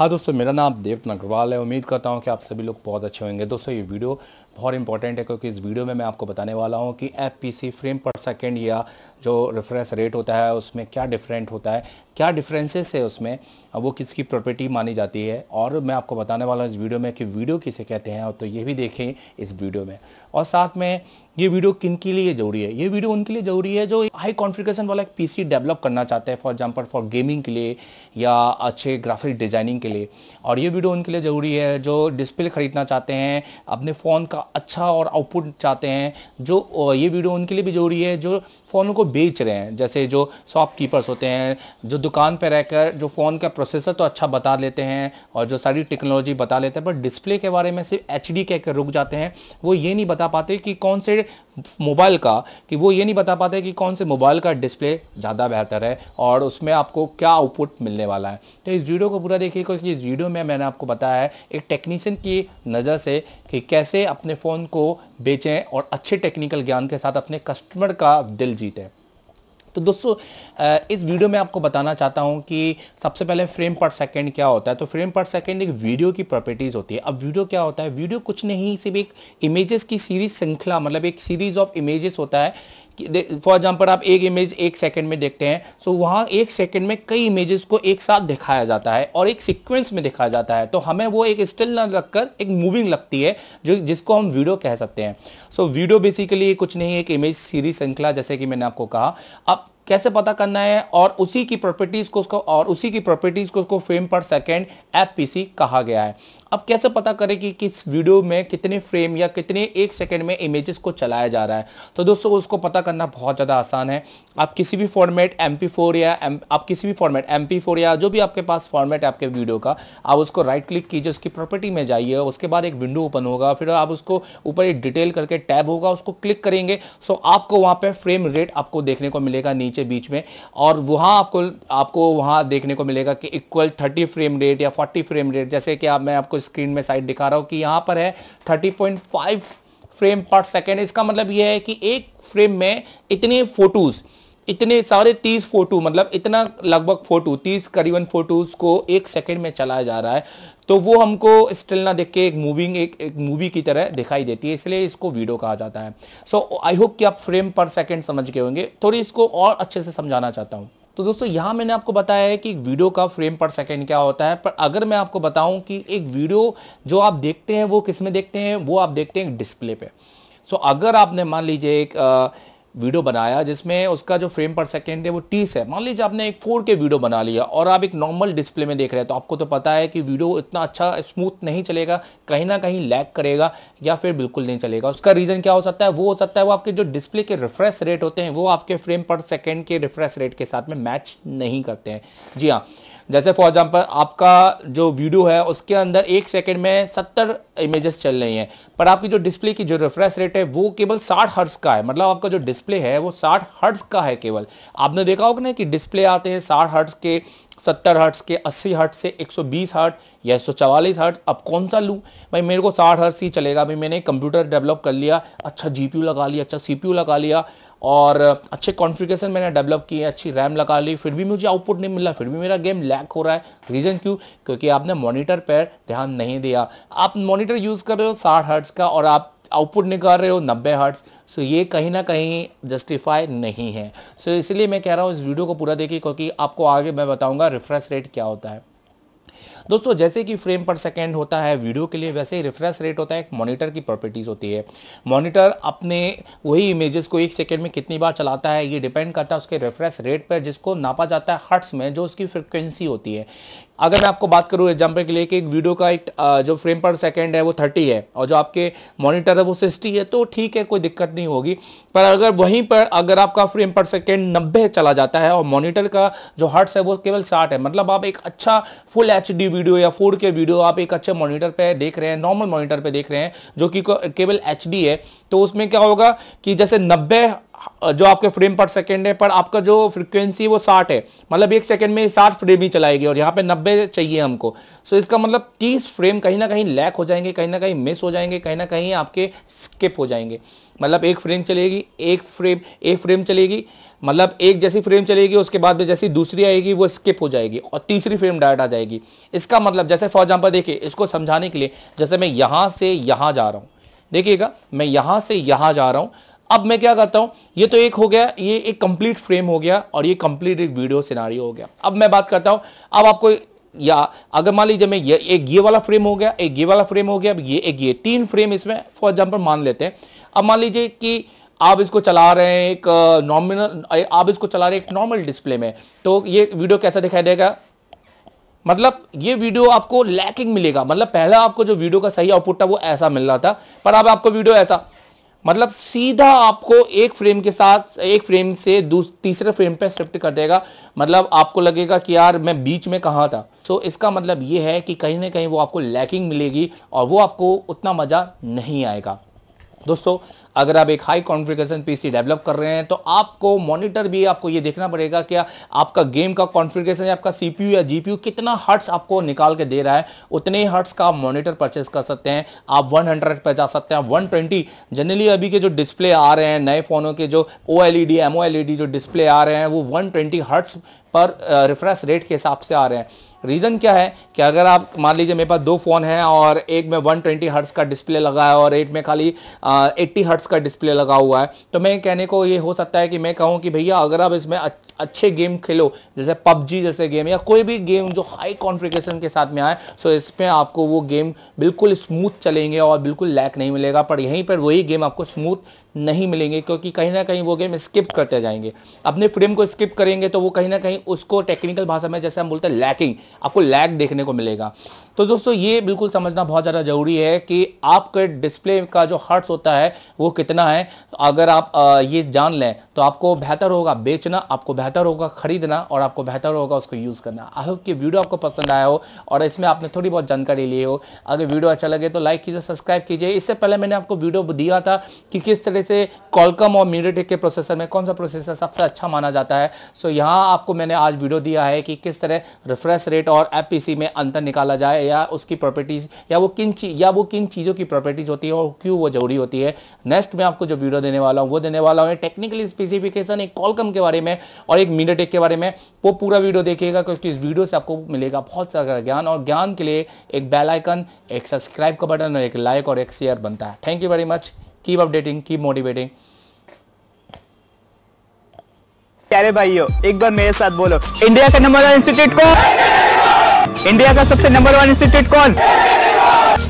हाँ दोस्तों मेरा नाम देवतन अग्रवाल है उम्मीद करता हूँ कि आप सभी लोग बहुत अच्छे होंगे दोस्तों ये वीडियो बहुत इंपॉर्टेंट है क्योंकि इस वीडियो में मैं आपको बताने वाला हूँ कि F P S frame per second या जो रेफरेंस रेट होता है उसमें क्या डिफरेंट होता है क्या डिफरेंसेस है उसमें वो किसकी प्रॉपर्टी मानी जाती है और मैं आपको बताने वाला हूँ इस वीडियो में कि वीडियो किसे कहते हैं और तो ये भी देखें इस वीडियो में और साथ में ये वीडियो किन के लिए जरूरी है ये वीडियो उनके लिए जरूरी है जो हाई कॉन्फ़िगरेशन वाला एक पीसी डेवलप करना चाहते हैं फॉर एग्जांपल फॉर गेमिंग के लिए या अच्छे ग्राफिक डिज़ाइनिंग के लिए और ये वीडियो उनके लिए ज़रूरी है जो डिस्प्ले ख़रीदना चाहते हैं अपने फ़ोन का अच्छा और आउटपुट चाहते हैं जो ये वीडियो उनके लिए भी जरूरी है जो फ़ोन को बेच रहे हैं जैसे जो शॉपकीपर्स होते हैं जो दुकान पर रहकर जो फ़ोन का प्रोसेसर तो अच्छा बता लेते हैं और जो सारी टेक्नोलॉजी बता लेते हैं पर डिस्प्ले के बारे में सिर्फ एच डी कहकर रुक जाते हैं वो ये नहीं बता पाते कि कौन से मोबाइल का कि वो ये नहीं बता पाते कि कौन से मोबाइल का डिस्प्ले ज़्यादा बेहतर है और उसमें आपको क्या आउटपुट मिलने वाला है तो इस वीडियो को पूरा देखिए क्योंकि इस वीडियो में मैंने आपको बताया है एक टेक्नीशियन की नज़र से कि कैसे अपने फ़ोन को बेचें और अच्छे टेक्निकल ज्ञान के साथ अपने कस्टमर का दिल जीतें तो दोस्तों इस वीडियो में आपको बताना चाहता हूं कि सबसे पहले फ्रेम पर सेकंड क्या होता है तो फ्रेम पर सेकंड एक वीडियो की प्रॉपर्टीज़ होती है अब वीडियो क्या होता है वीडियो कुछ नहीं सिर्फ एक इमेजेस की सीरीज श्रृंखला मतलब एक सीरीज ऑफ इमेजेस होता है फॉर एग्जाम्पल आप एक इमेज एक सेकेंड में देखते हैं सो so वहाँ एक सेकंड में कई इमेजेस को एक साथ दिखाया जाता है और एक सिक्वेंस में दिखाया जाता है तो हमें वो एक स्टिल ना रखकर एक मूविंग लगती है जो जिसको हम वीडियो कह सकते हैं सो so, वीडियो बेसिकली कुछ नहीं है एक इमेज सीरीज श्रृंखला जैसे कि मैंने आपको कहा अब कैसे पता करना है और उसी की प्रॉपर्टीज़ को उसको और उसी की प्रॉपर्टीज़ को उसको फ्रेम पर सेकेंड एफ कहा गया है अब कैसे पता करें कि किस वीडियो में कितने फ्रेम या कितने एक सेकेंड में इमेजेस को चलाया जा रहा है तो दोस्तों उसको पता करना बहुत ज़्यादा आसान है आप किसी भी फॉर्मेट एम या एम आप किसी भी फॉर्मेट एम या जो भी आपके पास फॉर्मेट है आपके वीडियो का आप उसको राइट क्लिक कीजिए उसकी प्रॉपर्टी में जाइए उसके बाद एक विंडो ओपन होगा फिर आप उसको ऊपर एक डिटेल करके टैब होगा उसको क्लिक करेंगे सो आपको वहाँ पर फ्रेम रेट आपको देखने को मिलेगा नीचे बीच में और वहाँ आपको आपको वहाँ देखने को मिलेगा कि इक्वल थर्टी फ्रेम रेट या फोर्टी फ्रेम रेट जैसे कि आप मैं आपको स्क्रीन में साइड दिखा रहा हूँ कि यहाँ पर है 30.5 फ्रेम पर सेकेंड इसका मतलब यह है कि एक फ्रेम में इतने फोटोज़ इतने सारे तीस फोटो मतलब इतना लगभग फोटो तीस करीबन फोटोज़ को एक सेकेंड में चलाया जा रहा है तो वो हमको स्टिल ना देख के एक मूविंग एक एक मूवी की तरह दिखाई देती है इसलिए इसको वीडियो कहा जाता है सो आई होप कि आप फ्रेम पर सेकेंड समझ गए होंगे थोड़ी इसको और अच्छे से समझाना चाहता हूँ तो दोस्तों यहां मैंने आपको बताया है कि वीडियो का फ्रेम पर सेकेंड क्या होता है पर अगर मैं आपको बताऊं कि एक वीडियो जो आप देखते हैं वो किस में देखते हैं वो आप देखते हैं डिस्प्ले पे सो अगर आपने मान लीजिए एक वीडियो बनाया जिसमें उसका जो फ्रेम पर सेकेंड है वो तीस है मान लीजिए आपने एक फोर के वीडियो बना लिया और आप एक नॉर्मल डिस्प्ले में देख रहे हैं तो आपको तो पता है कि वीडियो इतना अच्छा स्मूथ नहीं चलेगा कहीं ना कहीं लैग करेगा या फिर बिल्कुल नहीं चलेगा उसका रीज़न क्या हो सकता है वो हो सकता है वो आपके जो डिस्प्ले के रिफ्रेश रेट होते हैं वो आपके फ्रेम पर सेकेंड के रिफ्रेश रेट के साथ में मैच नहीं करते हैं जी हाँ जैसे फॉर एग्जांपल आपका जो वीडियो है उसके अंदर एक सेकंड में सत्तर इमेजेस चल रही हैं पर आपकी जो डिस्प्ले की जो रिफ्रेश रेट है वो केवल साठ हर्ट्स का है मतलब आपका जो डिस्प्ले है वो साठ हर्ट्स का है केवल आपने देखा होगा ना कि डिस्प्ले आते हैं साठ हर्ट्स के सत्तर हर्ट्स के अस्सी हर्ट्स से एक सौ बीस हर्ट या एक सौ चवालीस हर्ट अब कौन सा लूँ भाई मेरे को साठ हर्ट्स ही चलेगा भाई मैंने कंप्यूटर डेवलप कर लिया अच्छा जीपीयू लगा लिया अच्छा सीपीयू लगा लिया और अच्छे कॉन्फ़िगरेशन मैंने डेवलप किए अच्छी रैम लगा ली फिर भी मुझे आउटपुट नहीं मिला फिर भी मेरा गेम लैक हो रहा है रीज़न क्यों क्योंकि आपने मॉनिटर पर ध्यान नहीं दिया आप मॉनिटर यूज़ कर रहे हो साठ हर्ट्स का और आप आउटपुट निकाल रहे हो नब्बे हर्ट्स सो ये कहीं ना कहीं जस्टिफाई नहीं है सो इसलिए मैं कह रहा हूँ इस वीडियो को पूरा देखिए क्योंकि आपको आगे मैं बताऊँगा रिफ्रेश रेट क्या होता है दोस्तों जैसे कि फ्रेम पर सेकेंड होता है वीडियो के लिए वैसे ही रिफ्रेंस रेट होता है एक मॉनिटर की प्रॉपर्टीज़ होती है मॉनिटर अपने वही इमेजेस को एक सेकेंड में कितनी बार चलाता है ये डिपेंड करता है उसके रिफ्रेश रेट पर जिसको नापा जाता है हर्ट्स में जो उसकी फ्रिक्वेंसी होती है अगर मैं आपको बात करूँ एग्जाम्पल के लिए कि एक वीडियो का एक जो फ्रेम पर सेकेंड है वो थर्टी है और जो आपके मॉनिटर है वो सिक्सटी है तो ठीक है कोई दिक्कत नहीं होगी पर अगर वहीं पर अगर आपका फ्रेम पर सेकेंड नब्बे चला जाता है और मॉनिटर का जो हर्ट्स है वो केवल साठ है मतलब आप एक अच्छा फुल एच डी वीडियो या फोर के वीडियो आप एक अच्छे मॉनिटर पे देख रहे हैं नॉर्मल मॉनिटर पे देख रहे हैं जो कि केवल एच है तो उसमें क्या होगा कि जैसे नब्बे जो आपके फ्रेम पर सेकेंड है पर आपका जो फ्रिक्वेंसी वो साठ है मतलब एक सेकेंड में साठ फ्रेम ही चलाएगी और यहाँ पे नब्बे चाहिए हमको सो इसका मतलब तीस फ्रेम कहीं ना कहीं लैक हो जाएंगे कहीं ना कहीं मिस हो जाएंगे कहीं ना कहीं आपके स्किप हो जाएंगे मतलब एक फ्रेम चलेगी एक फ्रेम एक फ्रेम चलेगी मतलब एक जैसी फ्रेम चलेगी उसके बाद में जैसी दूसरी आएगी वो स्किप हो जाएगी और तीसरी फ्रेम डायरेक्ट आ जाएगी इसका मतलब जैसे फॉर एग्जाम्पल देखिए इसको समझाने के लिए जैसे मैं यहाँ से यहाँ जा रहा हूँ देखिएगा मैं यहाँ से यहाँ जा रहा हूँ अब मैं क्या करता हूँ ये तो एक हो गया ये एक कंप्लीट फ्रेम हो गया और ये कंप्लीट एक वीडियो सिनारी हो गया अब मैं बात करता हूँ अब आपको या अगर मान लीजिए मैं ये एक ये वाला फ्रेम हो गया एक ये वाला फ्रेम हो गया अब ये एक ये तीन फ्रेम इसमें फॉर एग्जाम्पल मान लेते हैं अब मान लीजिए कि आप इसको चला रहे हैं एक नॉमिनल आप इसको चला रहे हैं एक नॉर्मल डिस्प्ले में तो ये वीडियो कैसा दिखाई देगा मतलब ये वीडियो आपको लैकिंग मिलेगा मतलब पहला आपको जो वीडियो का सही आउटपुट था वो ऐसा मिल रहा था पर अब आपको वीडियो ऐसा मतलब सीधा आपको एक फ्रेम के साथ एक फ्रेम से तीसरे फ्रेम पे शिफ्ट कर देगा मतलब आपको लगेगा कि यार मैं बीच में कहाँ था सो तो so, इसका मतलब ये है कि कहीं ना कहीं वो आपको लैकिंग मिलेगी और वो आपको उतना मज़ा नहीं आएगा दोस्तों अगर आप एक हाई कॉन्फ़िगरेशन पीसी डेवलप कर रहे हैं तो आपको मॉनिटर भी आपको ये देखना पड़ेगा कि आपका गेम का कॉन्फ़िगरेशन या आपका सीपीयू या जीपीयू कितना हर्ट्स आपको निकाल के दे रहा है उतने ही हर्ट्स का आप मॉनिटर परचेस कर सकते हैं आप 100 पर जा सकते हैं 120 जनरली अभी के जो डिस्प्ले आ रहे हैं नए फ़ोनों के जो ओ एल ई जो डिस्प्ले आ रहे हैं वो वन ट्वेंटी पर रिफ्रेश रेट के हिसाब से आ रहे हैं रीज़न क्या है कि अगर आप मान लीजिए मेरे पास दो फ़ोन हैं और एक में 120 ट्वेंटी हर्ट्स का डिस्प्ले लगा है और एक में खाली आ, 80 हर्ट्स का डिस्प्ले लगा हुआ है तो मैं कहने को ये हो सकता है कि मैं कहूँ कि भैया अगर आप इसमें अच्छे गेम खेलो जैसे पबजी जैसे गेम या कोई भी गेम जो हाई कॉन्फ्रिकेशन के साथ में आए सो इसमें आपको वो गेम बिल्कुल स्मूथ चलेंगे और बिल्कुल लैक नहीं मिलेगा पर यहीं पर वही गेम आपको स्मूथ नहीं मिलेंगे क्योंकि कहीं ना कहीं वो गेम स्किप करते जाएंगे अपने फ्रेम को स्किप करेंगे तो वो कहीं ना कहीं उसको टेक्निकल भाषा में जैसे हम बोलते हैं लैकिंग आपको लैक देखने को मिलेगा तो दोस्तों ये बिल्कुल समझना बहुत ज़्यादा ज़रूरी है कि आपके डिस्प्ले का जो हर्ट्स होता है वो कितना है अगर आप ये जान लें तो आपको बेहतर होगा बेचना आपको बेहतर होगा ख़रीदना और आपको बेहतर होगा उसको यूज़ करना आई होप कि वीडियो आपको पसंद आया हो और इसमें आपने थोड़ी बहुत जानकारी ली हो अगर वीडियो अच्छा लगे तो लाइक कीजिए सब्सक्राइब कीजिए इससे पहले मैंने आपको वीडियो दिया था कि किस तरह से कॉलकम और मीडियाटेक के प्रोसेसर में कौन सा प्रोसेसर सबसे अच्छा माना जाता है सो यहाँ आपको मैंने आज वीडियो दिया है कि किस तरह रिफ्रेश रेट और एफ में अंतर निकाला जाए या उसकी प्रॉपर्टीज़ या वो किन चीज या वो किन चीज़ों की प्रॉपर्टीज़ होती है और क्यों वो जरूरी होती है नेक्स्ट में आपको जो वीडियो देने वाला हूँ वो देने वाला हूँ टेक्निकल स्पेसिफिकेशन एक कॉलकम के बारे में और एक मीडियाटेक के बारे में वो पूरा वीडियो देखिएगा क्योंकि इस वीडियो से आपको मिलेगा बहुत सारा ज्ञान और ज्ञान के लिए एक बेलाइकन एक सब्सक्राइब का बटन और एक लाइक और एक शेयर बनता है thank you very much keep updating keep motivating प्यारे भाइयों एक बार मेरे साथ बोलो इंडिया का नंबर वन इंस्टीट्यूट को इंडिया का सबसे नंबर वन इंस्टीट्यूट कौन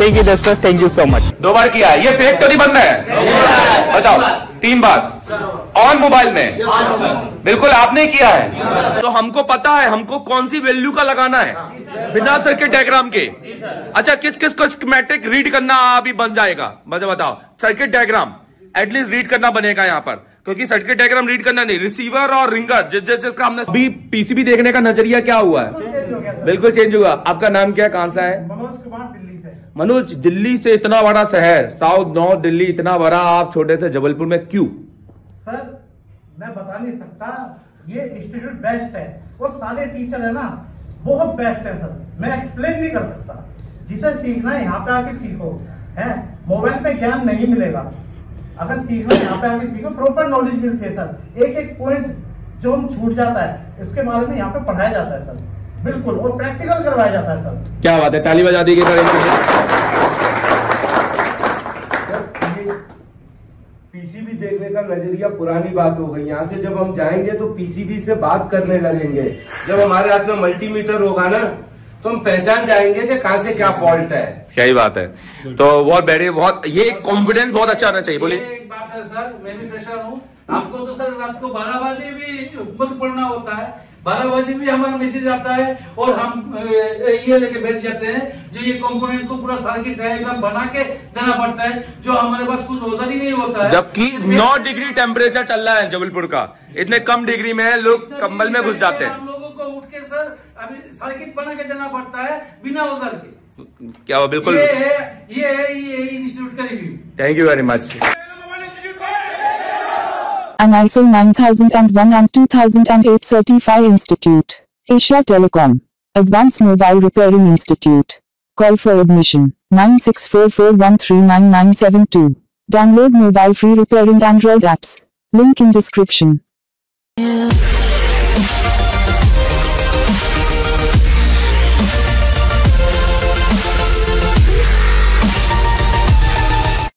थैंक यू दोस्तों थैंक यू सो मच दो बार किया ये फेक तो नहीं बनना है बताओ तीन बार ऑन मोबाइल में बिल्कुल आपने किया है तो हमको पता है हमको कौन सी वैल्यू का लगाना है बिना के डायग्राम के अच्छा किस किस को स्कीमेटिक रीड करना अभी बन जाएगा मजा बताओ सर्किट डायग्राम एटलीस्ट रीड करना बनेगा यहाँ पर क्योंकि सर्किट डायग्राम रीड करना नहीं रिसीवर और रिंगर जिस जिस जिसका हमने अभी पीसीबी देखने का नजरिया क्या हुआ है बिल्कुल चेंज हुआ आपका नाम क्या कहाँ सा है मनोज कुमार दिल्ली से मनोज दिल्ली से इतना बड़ा शहर साउथ नॉर्थ दिल्ली इतना बड़ा आप छोटे से जबलपुर में क्यों सर मैं बता नहीं सकता ये इंस्टीट्यूट बेस्ट है और सारे टीचर है ना बहुत बेस्ट है सर मैं एक्सप्लेन नहीं कर सकता जिसे सीखना है यहाँ पे आके सीखो है मोबाइल पे ज्ञान नहीं मिलेगा अगर सीखना यहाँ पे आके सीखो प्रॉपर नॉलेज मिलती है सर एक एक पॉइंट जो हम छूट जाता है इसके बारे में यहाँ पे पढ़ाया जाता है सर बिल्कुल वो प्रैक्टिकल करवाया जाता है सर क्या बात है ताली बजा दी गई सर इनके पीसीबी देखने का नजरिया पुरानी बात हो गई यहाँ से जब हम जाएंगे तो पीसीबी से बात करने लगेंगे जब हमारे हाथ में मल्टीमीटर होगा ना तो हम पहचान जाएंगे कि कहाँ से क्या फॉल्ट है क्या ही बात है तो बहुत बेरे बहुत ये कॉन्फिडेंस बहुत अच्छा आना चाहिए बोलिए एक बात है सर मैं भी प्रेशर हूँ आपको तो सर रात को बारह बजे भी मत पढ़ना होता है बारह बजे भी हमारा मैसेज आता है और हम ये लेके बैठ जाते हैं जो ये कंपोनेंट को पूरा सर्किट डायग्राम बना के देना पड़ता है जो हमारे पास कुछ होता ही नहीं होता है जबकि नौ डिग्री टेम्परेचर चल रहा है जबलपुर का इतने कम डिग्री में लोग कम्बल में घुस जाते हैं हम लोगों को उठ के सर अभी सर्किट बना के देना पड़ता है बिना औजार के क्या बिल्कुल ये है ये है ये इंस्टीट्यूट का review thank you very much An ISO 9001 and 2008 Certify Institute. Asia Telecom. Advanced Mobile Repairing Institute. Call for admission nine six four four one three nine nine seven two. Download mobile free repairing Android apps. Link in description. Yeah.